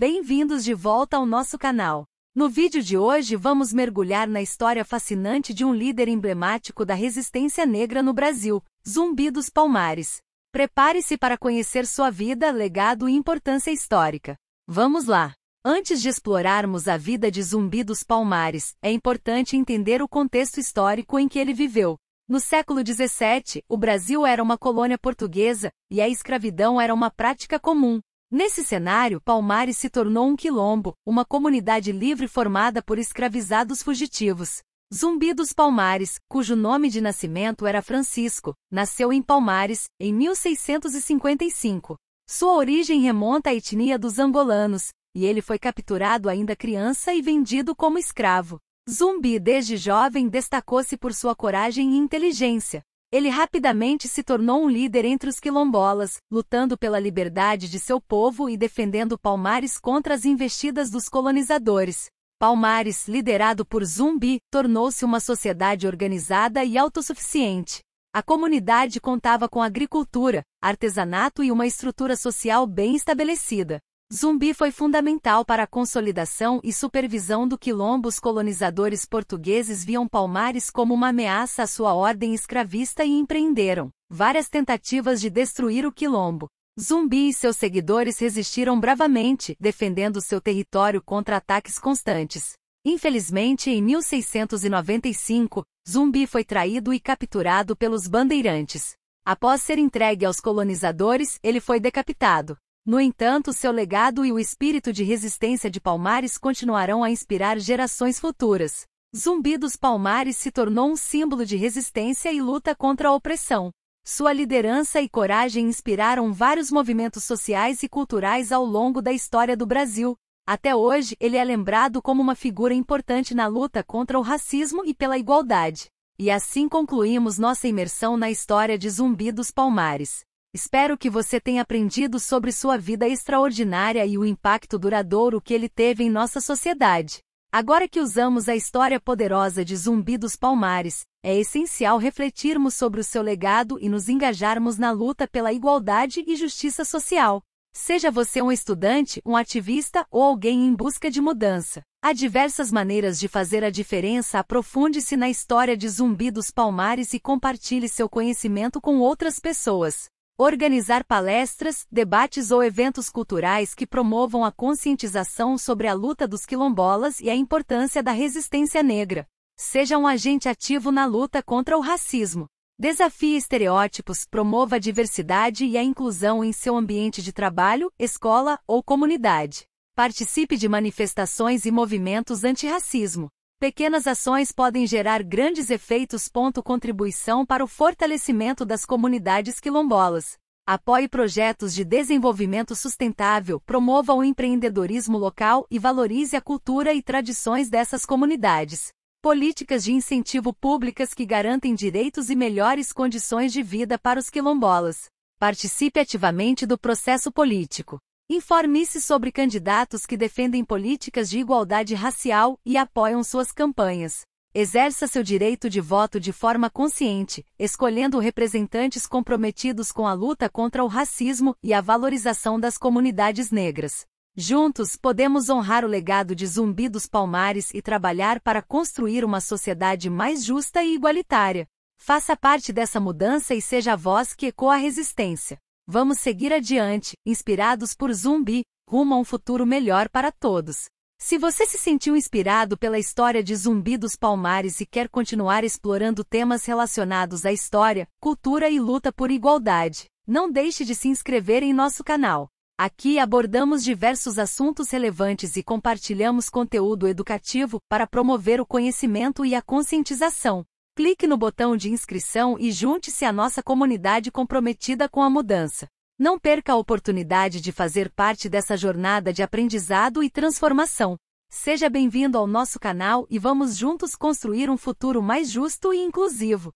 Bem-vindos de volta ao nosso canal. No vídeo de hoje vamos mergulhar na história fascinante de um líder emblemático da resistência negra no Brasil, Zumbi dos Palmares. Prepare-se para conhecer sua vida, legado e importância histórica. Vamos lá! Antes de explorarmos a vida de Zumbi dos Palmares, é importante entender o contexto histórico em que ele viveu. No século XVII, o Brasil era uma colônia portuguesa e a escravidão era uma prática comum. Nesse cenário, Palmares se tornou um quilombo, uma comunidade livre formada por escravizados fugitivos. Zumbi dos Palmares, cujo nome de nascimento era Francisco, nasceu em Palmares, em 1655. Sua origem remonta à etnia dos angolanos, e ele foi capturado ainda criança e vendido como escravo. Zumbi desde jovem destacou-se por sua coragem e inteligência, ele rapidamente se tornou um líder entre os quilombolas, lutando pela liberdade de seu povo e defendendo Palmares contra as investidas dos colonizadores. Palmares, liderado por Zumbi, tornou-se uma sociedade organizada e autossuficiente. A comunidade contava com agricultura, artesanato e uma estrutura social bem estabelecida. Zumbi foi fundamental para a consolidação e supervisão do quilombo. Os colonizadores portugueses viam Palmares como uma ameaça à sua ordem escravista e empreenderam várias tentativas de destruir o quilombo. Zumbi e seus seguidores resistiram bravamente, defendendo seu território contra ataques constantes. Infelizmente, em 1695, Zumbi foi traído e capturado pelos bandeirantes. Após ser entregue aos colonizadores, ele foi decapitado. No entanto, seu legado e o espírito de resistência de Palmares continuarão a inspirar gerações futuras. Zumbi dos Palmares se tornou um símbolo de resistência e luta contra a opressão. Sua liderança e coragem inspiraram vários movimentos sociais e culturais ao longo da história do Brasil. Até hoje, ele é lembrado como uma figura importante na luta contra o racismo e pela igualdade. E assim concluímos nossa imersão na história de Zumbi dos Palmares. Espero que você tenha aprendido sobre sua vida extraordinária e o impacto duradouro que ele teve em nossa sociedade. Agora que usamos a história poderosa de Zumbi dos Palmares, é essencial refletirmos sobre o seu legado e nos engajarmos na luta pela igualdade e justiça social. Seja você um estudante, um ativista ou alguém em busca de mudança. Há diversas maneiras de fazer a diferença. Aprofunde-se na história de Zumbi dos Palmares e compartilhe seu conhecimento com outras pessoas. Organizar palestras, debates ou eventos culturais que promovam a conscientização sobre a luta dos quilombolas e a importância da resistência negra. Seja um agente ativo na luta contra o racismo. Desafie estereótipos, promova a diversidade e a inclusão em seu ambiente de trabalho, escola ou comunidade. Participe de manifestações e movimentos antirracismo. Pequenas ações podem gerar grandes efeitos. Contribuição para o fortalecimento das comunidades quilombolas. Apoie projetos de desenvolvimento sustentável, promova o empreendedorismo local e valorize a cultura e tradições dessas comunidades. Políticas de incentivo públicas que garantem direitos e melhores condições de vida para os quilombolas. Participe ativamente do processo político. Informe-se sobre candidatos que defendem políticas de igualdade racial e apoiam suas campanhas. Exerça seu direito de voto de forma consciente, escolhendo representantes comprometidos com a luta contra o racismo e a valorização das comunidades negras. Juntos, podemos honrar o legado de Zumbi dos Palmares e trabalhar para construir uma sociedade mais justa e igualitária. Faça parte dessa mudança e seja a voz que ecoa a resistência. Vamos seguir adiante, inspirados por Zumbi, rumo a um futuro melhor para todos. Se você se sentiu inspirado pela história de Zumbi dos Palmares e quer continuar explorando temas relacionados à história, cultura e luta por igualdade, não deixe de se inscrever em nosso canal. Aqui abordamos diversos assuntos relevantes e compartilhamos conteúdo educativo para promover o conhecimento e a conscientização. Clique no botão de inscrição e junte-se à nossa comunidade comprometida com a mudança. Não perca a oportunidade de fazer parte dessa jornada de aprendizado e transformação. Seja bem-vindo ao nosso canal e vamos juntos construir um futuro mais justo e inclusivo.